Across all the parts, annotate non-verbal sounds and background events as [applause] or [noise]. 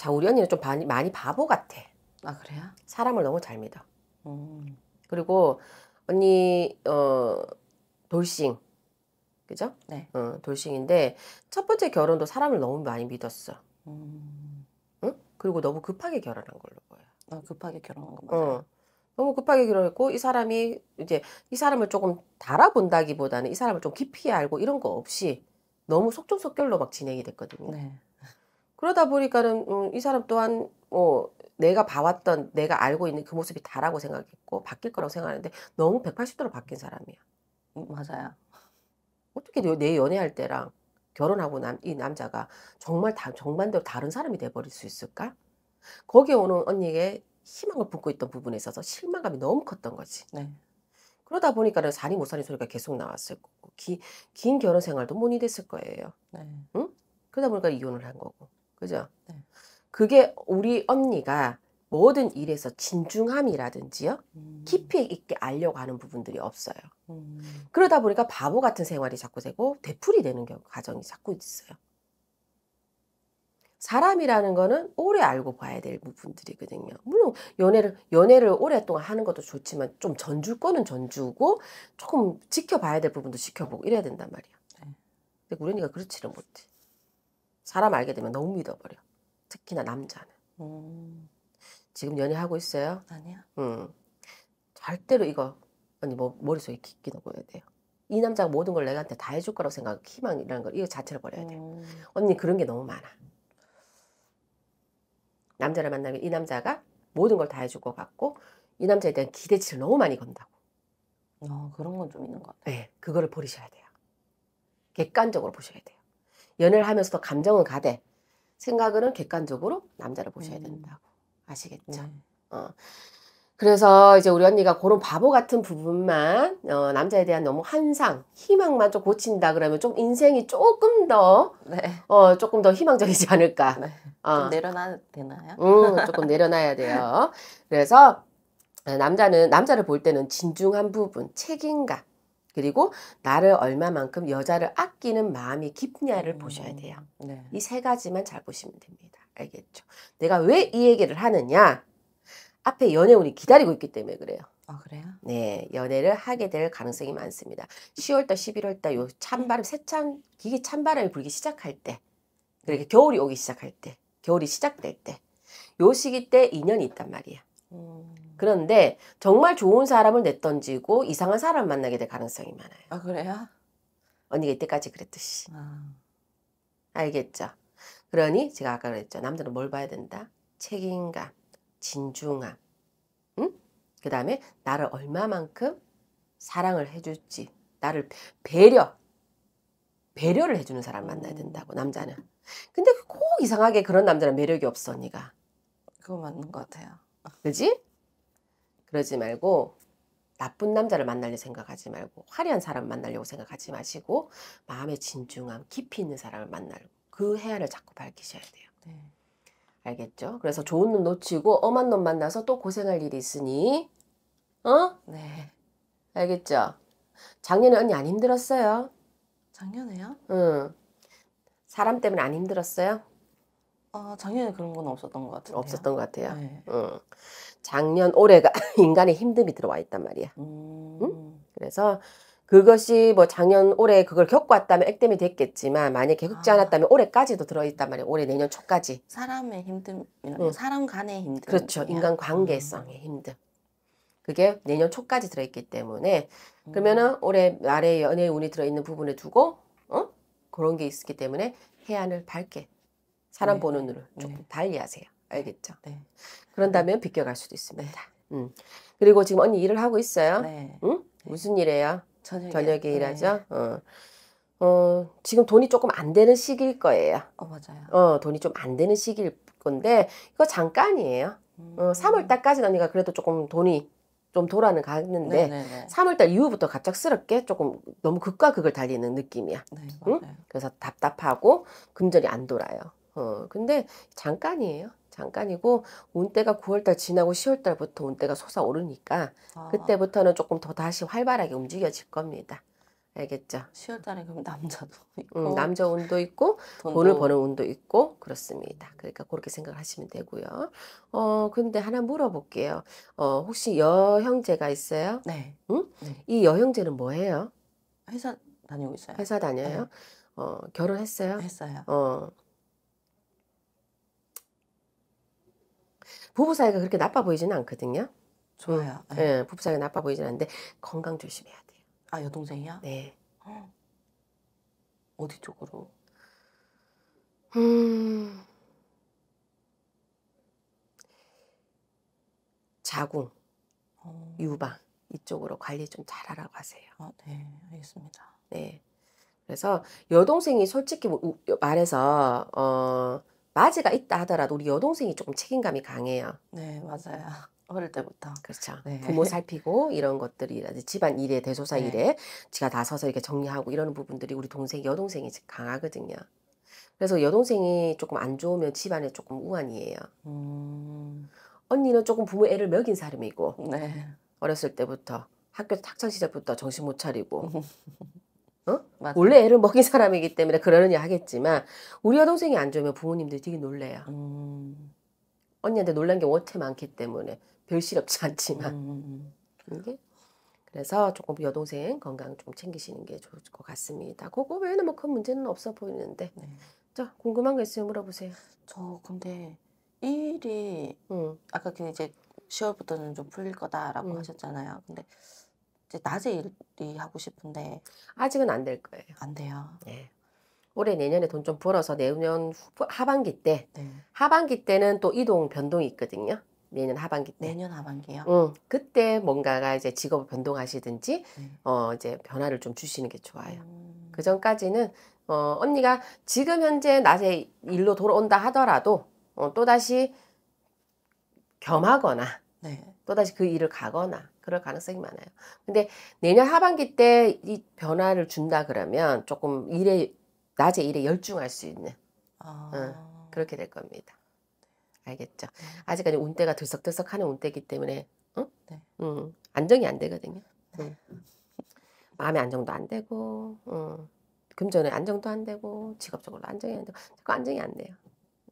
자 우리 언니는 좀 많이, 많이 바보 같아. 아 그래요? 사람을 너무 잘 믿어. 음. 그리고 언니 어 돌싱 그죠? 네. 어, 돌싱인데 첫 번째 결혼도 사람을 너무 많이 믿었어. 음. 응? 그리고 너무 급하게 결혼한 걸로 보여. 어, 급하게 결혼한 거맞아 어. 너무 급하게 결혼했고 이 사람이 이제 이 사람을 조금 달아본다기보다는 이 사람을 좀 깊이 알고 이런 거 없이 너무 속전속결로 막 진행이 됐거든요. 네. 그러다 보니까는 음, 이 사람 또한 뭐 내가 봐왔던 내가 알고 있는 그 모습이 다라고 생각했고 바뀔 거라고 생각하는데 너무 180도로 바뀐 사람이야. 음, 맞아요. 어떻게 내 연애할 때랑 결혼하고 남, 이 남자가 정말 다, 정반대로 다른 사람이 돼버릴 수 있을까? 거기에 오는 언니에게 희망을 품고 있던 부분에 있어서 실망감이 너무 컸던 거지. 네. 그러다 보니까 는 살이 못 사는 소리가 계속 나왔을 거고 기, 긴 결혼 생활도 못이 됐을 거예요. 네. 응? 그러다 보니까 이혼을 한 거고. 그죠? 네. 그게 우리 언니가 모든 일에서 진중함이라든지요, 음. 깊이 있게 알려고 하는 부분들이 없어요. 음. 그러다 보니까 바보 같은 생활이 자꾸 되고 되풀이 되는 경우, 가정이 자꾸 있어요. 사람이라는 거는 오래 알고 봐야 될 부분들이거든요. 물론 연애를 연애를 오랫동안 하는 것도 좋지만 좀 전줄 거는 전주고 조금 지켜봐야 될 부분도 지켜보고 이래야 된단 말이야. 네. 근데 우리 언니가 그렇지는 못해. 사람 알게 되면 너무 믿어버려. 특히나 남자는. 음. 지금 연애하고 있어요? 아니야. 음. 절대로 이거 언니 뭐 머릿속에 깊게 넣어야 돼요. 이 남자가 모든 걸 내한테 다 해줄 거라고 생각하고 희망이라는 걸 이거 자체를 버려야 돼요. 음. 언니 그런 게 너무 많아. 남자를 만나면 이 남자가 모든 걸 다 해줄 것 같고 이 남자에 대한 기대치를 너무 많이 건다고. 어, 그런 건 좀 있는 것 같아요. 네, 그거를 버리셔야 돼요. 객관적으로 보셔야 돼요. 연애를 하면서도 감정은 가되 생각은 객관적으로 남자를 보셔야 음. 된다고 아시겠죠? 음. 어. 그래서 이제 우리 언니가 그런 바보 같은 부분만 어, 남자에 대한 너무 환상, 희망만 좀 고친다 그러면 좀 인생이 조금 더 네. 어, 조금 더 희망적이지 않을까. 네. 어. 내려놔야 되나요? 음, 조금 내려놔야 돼요. 그래서 남자는 남자를 볼 때는 진중한 부분, 책임감, 그리고 나를 얼마만큼 여자를 아끼는 마음이 깊냐를 음. 보셔야 돼요. 음, 네. 이 세 가지만 잘 보시면 됩니다. 알겠죠? 내가 왜 이 얘기를 하느냐? 앞에 연애운이 기다리고 있기 때문에 그래요. 아, 그래요? 네, 연애를 하게 될 가능성이 많습니다. 10월달, 11월달 요 찬바람, 새찬 기계 찬바람이 불기 시작할 때, 그렇게 그러니까 겨울이 오기 시작할 때, 겨울이 시작될 때, 요 시기 때 인연이 있단 말이야. 그런데 정말 좋은 사람을 냈던지고 이상한 사람 만나게 될 가능성이 많아요. 아 그래요? 언니가 이때까지 그랬듯이. 아... 알겠죠? 그러니 제가 아까 그랬죠. 남들은 뭘 봐야 된다? 책임감, 진중함, 그 다음에 나를 얼마만큼 사랑을 해줄지, 나를 배려, 배려를 해주는 사람 만나야 음. 된다고 남자는. 근데 꼭 이상하게 그런 남자는 매력이 없어 언니가. 그거 맞는 것 같아요. 그지? 그러지 말고 나쁜 남자를 만나려 생각하지 말고 화려한 사람 만나려고 생각하지 마시고 마음의 진중함, 깊이 있는 사람을 만나고 그 해안을 자꾸 밝히셔야 돼요. 네. 알겠죠? 그래서 좋은 놈 놓치고 엄한 놈 만나서 또 고생할 일이 있으니 어? 네. 알겠죠? 작년에 언니 안 힘들었어요? 작년에요? 응. 사람 때문에 안 힘들었어요? 아 작년에 그런 건 없었던 것 같아요. 없었던 것 같아요. 네. 응. 작년 올해가 [laughs] 인간의 힘듦이 들어와 있단 말이야. 음. 응? 그래서 그것이 뭐 작년 올해 그걸 겪었다면 액땜이 됐겠지만 만약에 겪지 아. 않았다면 올해까지도 들어있단 말이야 올해 내년 초까지. 사람의 힘듦, 응. 사람 간의 힘듦. 그렇죠. 인간 관계성의 음. 힘듦. 그게 내년 초까지 들어있기 때문에 음. 그러면은 올해 말에 연애 운이 들어있는 부분에 두고 어? 그런 게 있기 때문에 해안을 밝게 사람 네. 보는 눈을 네. 조금 네. 달리 하세요. 알겠죠. 네. 그런다면 음. 비껴갈 수도 있습니다. 네. 음. 그리고 지금 언니 일을 하고 있어요. 네. 응? 네. 무슨 일이에요? 저녁에, 저녁에 네. 일하죠. 어. 어, 지금 돈이 조금 안 되는 시기일 거예요. 어, 맞아요. 어, 돈이 좀 안 되는 시기일 건데, 이거 잠깐이에요. 어, 음. 어, 3월 달까지는 언니가 그래도 조금 돈이 좀 돌아는 가는데, 네네네. 3월 달 이후부터 갑작스럽게 조금 너무 극과 극을 달리는 느낌이야. 네, 응? 그래서 답답하고 금전이 안 돌아요. 어, 근데 잠깐이에요. 잠깐이고 온대가 9월달 지나고 10월달부터 온대가 솟아오르니까 아. 그때부터는 조금 더 다시 활발하게 움직여질 겁니다. 알겠죠? 10월달에 그럼 남자도 있고 음, 남자 운도 있고 돈도. 돈을 버는 운도 있고 그렇습니다. 그러니까 그렇게 생각하시면 되고요. 어 근데 하나 물어볼게요. 어 혹시 여형제가 있어요? 네. 응? 네. 이 여형제는 뭐예요? 회사 다니고 있어요. 회사 다녀요? 네. 어 결혼했어요? 했어요. 어 부부 사이가 그렇게 나빠 보이지는 않거든요. 좋아요. 네. 예, 네. 부부 사이가 나빠 보이진 않는데 건강 조심해야 돼요. 아 여동생이야? 네. 어. 어디 쪽으로? 음. 자궁, 어. 유방 이쪽으로 관리 좀 잘하라고 하세요. 아, 네, 알겠습니다. 네. 그래서 여동생이 솔직히 뭐, 말해서 어 맞즈가 있다 하더라도 우리 여동생이 조금 책임감이 강해요. 네, 맞아요. [laughs] 어릴 때부터. 그렇죠. 네. 부모 [laughs] 살피고 이런 것들이 집안 일에 대소사 네. 일에 지가 다 서서 이렇게 정리하고 이러는 부분들이 우리 동생 여동생이 강하거든요. 그래서 여동생이 조금 안 좋으면 집안에 조금 우환이에요. 음... 언니는 조금 부모 애를 먹인 사람이고 네. 어렸을 때부터 학교 학창 시절부터 정신 못 차리고 [laughs] 어? 맞아 원래 애를 먹인 사람이기 때문에 그러느냐 하겠지만 우리 여동생이 안 좋으면 부모님들이 되게 놀래요. 음. 언니한테 놀란 게 워낙 많기 때문에 별실 없지 [laughs] 않지만 음, 음, 음. 이게 그래서 조금 여동생 건강 좀 챙기시는 게 좋을 것 같습니다. 그거 외에는 뭐 큰 문제는 없어 보이는데 네. 자 궁금한 거 있으면 물어보세요. 저 근데 일이 음. 아까 그 이제 10월부터는 좀 풀릴 거다라고 음. 하셨잖아요. 근데 낮에 일이 하고 싶은데 아직은 안 될 거예요. 안 돼요. 네. 올해 내년에 돈 좀 벌어서 내년 하반기 때 네. 하반기 때는 또 이동 변동이 있거든요. 내년 하반기 때. 내년 하반기요. 응. 그때 뭔가가 이제 직업 변동하시든지 네. 어 이제 변화를 좀 주시는 게 좋아요. 음. 그 전까지는 어 언니가 지금 현재 낮에 일로 돌아온다 하더라도 어, 또 다시 겸하거나 네. 또 다시 그 일을 가거나 그럴 가능성이 많아요. 근데 내년 하반기 때 이 변화를 준다 그러면 조금 일에 낮에 일에 열중할 수 있는 아... 어, 그렇게 될 겁니다. 알겠죠? 네. 아직까지 운대가 들썩들썩하는 운대이기 때문에 응? 네. 응. 안정이 안 되거든요. 네. 응. 마음의 안정도 안 되고 응. 금전의 안정도 안 되고 직업적으로 안정이 안 되고 자꾸 안정이 안 돼요.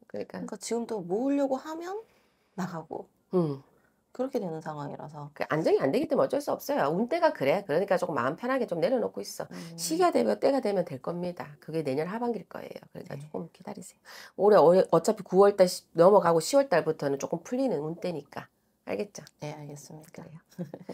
그러니까, 그러니까 지금도 모으려고 하면 나가고 응. 그렇게 되는 상황이라서 그 안정이 안 되기 때문에 어쩔 수 없어요. 운때가 그래. 그러니까 조금 마음 편하게 좀 내려놓고 있어. 음. 시기가 되면 때가 되면 될 겁니다. 그게 내년 하반기일 거예요. 그러니까 네. 조금 기다리세요. 올해 어차피 9월달 넘어가고 10월달부터는 조금 풀리는 운때니까. 알겠죠? 네, 알겠습니다. 그래요. [laughs]